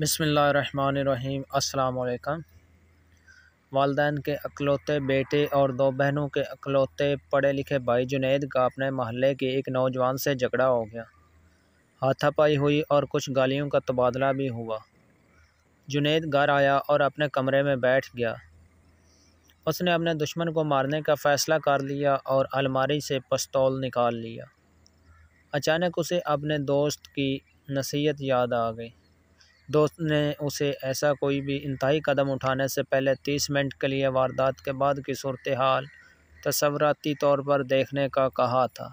अस्सलाम वालेकुम वालदे के अकलौते बेटे और दो बहनों के अकलौते पढ़े लिखे भाई जुनेद का अपने महल्ले के एक नौजवान से झगड़ा हो गया हाथापाई हुई और कुछ गालियों का तबादला भी हुआ जुनेद घर आया और अपने कमरे में बैठ गया उसने अपने दुश्मन को मारने का फ़ैसला कर लिया और अलमारी से पस्तौल निकाल लिया अचानक उसे अपने दोस्त की नसीहत याद आ गई दोस्त ने उसे ऐसा कोई भी इंतहाई कदम उठाने से पहले तीस मिनट के लिए वारदात के बाद की सूरत हाल तस्वरती तौर पर देखने का कहा था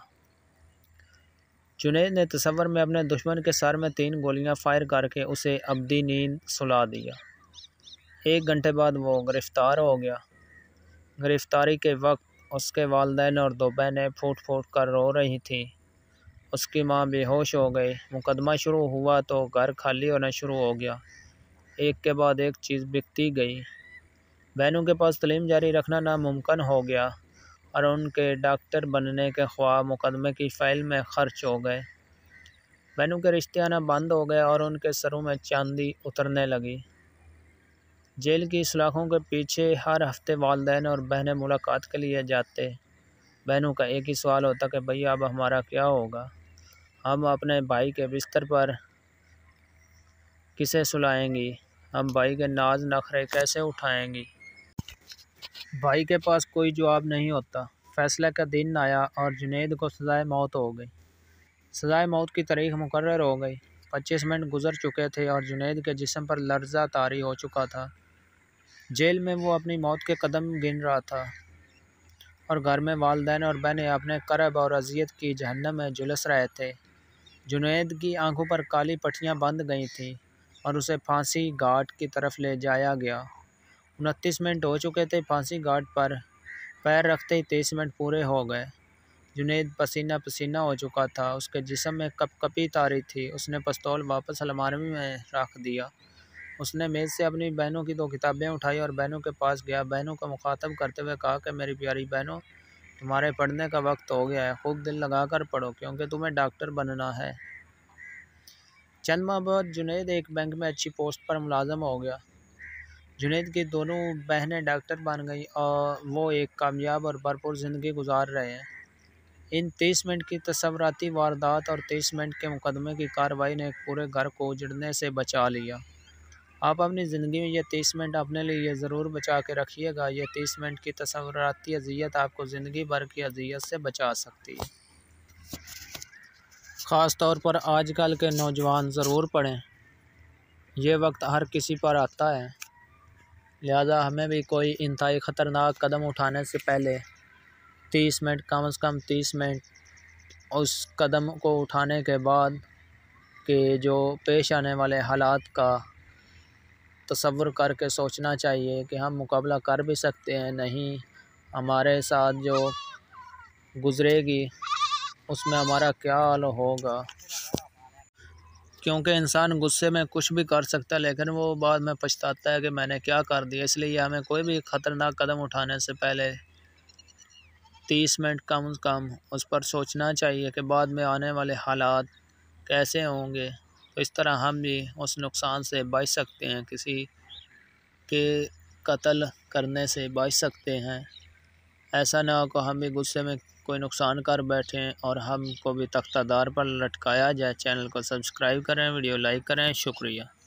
जुनेद ने तस्वर में अपने दुश्मन के सर में तीन गोलियां फायर करके उसे अबदी नींद सुला दिया एक घंटे बाद वो गिरफ़्तार हो गया गिरफ़्तारी के वक्त उसके वालदेन और दो बहनें फूट फूट कर रो रही थीं उसकी माँ बेहोश हो गई मुकदमा शुरू हुआ तो घर खाली होना शुरू हो गया एक के बाद एक चीज़ बिकती गई बहनों के पास तलीम जारी रखना नामुमकन हो गया और उनके डॉक्टर बनने के ख्वाब मुकदमे की फ़ाइल में ख़र्च हो गए बहनों के रिश्ते आना बंद हो गए और उनके सरों में चांदी उतरने लगी जेल की सलाखों के पीछे हर हफ्ते वालदेन और बहनें मुलाकात के लिए जाते बहनों का एक ही सवाल होता कि भैया अब हमारा क्या होगा हम अपने भाई के बिस्तर पर किसे सुलाएंगी हम भाई के नाज नखरे कैसे उठाएंगी भाई के पास कोई जवाब नहीं होता फैसले का दिन आया और जुनेद को सजाए मौत हो गई सजाए मौत की तारीख मुकर हो गई पच्चीस मिनट गुजर चुके थे और जुनेद के जिसम पर लर्जा तारी हो चुका था जेल में वो अपनी मौत के कदम गिन रहा था और घर में वालदेन और बहने अपने करब और अजियत की जहन्नम में झुलस रहे थे जुनेद की आंखों पर काली पट्टियाँ बंध गई थीं और उसे फांसी घाट की तरफ ले जाया गया उनतीस मिनट हो चुके थे फांसी घाट पर पैर रखते ही तेईस मिनट पूरे हो गए जुनेद पसीना पसीना हो चुका था उसके जिसम में कपकपी तारी थी उसने पस्तौल वापस अलमारी में रख दिया उसने मेज़ से अपनी बहनों की दो किताबें उठाई और बहनों के पास गया बहनों को मुखातब करते हुए कहा कि मेरी प्यारी बहनों तुम्हारे पढ़ने का वक्त हो गया है खूब दिल लगा कर पढ़ो क्योंकि तुम्हें डॉक्टर बनना है चंद माह बाद जुनेद एक बैंक में अच्छी पोस्ट पर मुलाजम हो गया जुनेद की दोनों बहनें डॉक्टर बन गई और वो एक कामयाब और भरपूर ज़िंदगी गुजार रहे हैं इन तीस मिनट की तस्वराती वारदात और तीस मिनट के मुकदमे की कार्रवाई ने पूरे घर को उजड़ने से बचा लिया आप अपनी ज़िंदगी में यह तीस मिनट अपने लिए यह ज़रूर बचा के रखिएगा यह तीस मिनट की तस्वराती अजियत आपको ज़िंदगी भर की अजियत से बचा सकती है ख़ास तौर पर आजकल के नौजवान ज़रूर पढ़ें यह वक्त हर किसी पर आता है लिहाजा हमें भी कोई इंतहाई ख़तरनाक कदम उठाने से पहले तीस मिनट कम अज़ कम तीस मिनट उस कदम को उठाने के बाद के जो पेश आने वाले हालात का तस्वर करके सोचना चाहिए कि हम मुकाबला कर भी सकते हैं नहीं हमारे साथ जो गुज़रेगी उसमें हमारा क्या हाल होगा क्योंकि इंसान गुस्से में कुछ भी कर सकता है लेकिन वो बाद में पछताता है कि मैंने क्या कर दिया इसलिए हमें कोई भी ख़तरनाक कदम उठाने से पहले तीस मिनट कम से कम उस पर सोचना चाहिए कि बाद में आने वाले हालात कैसे होंगे तो इस तरह हम भी उस नुकसान से बच सकते हैं किसी के कत्ल करने से बच सकते हैं ऐसा ना हो कि हम भी गुस्से में कोई नुकसान कर बैठें और हमको भी तख्तादार पर लटकाया जाए चैनल को सब्सक्राइब करें वीडियो लाइक करें शुक्रिया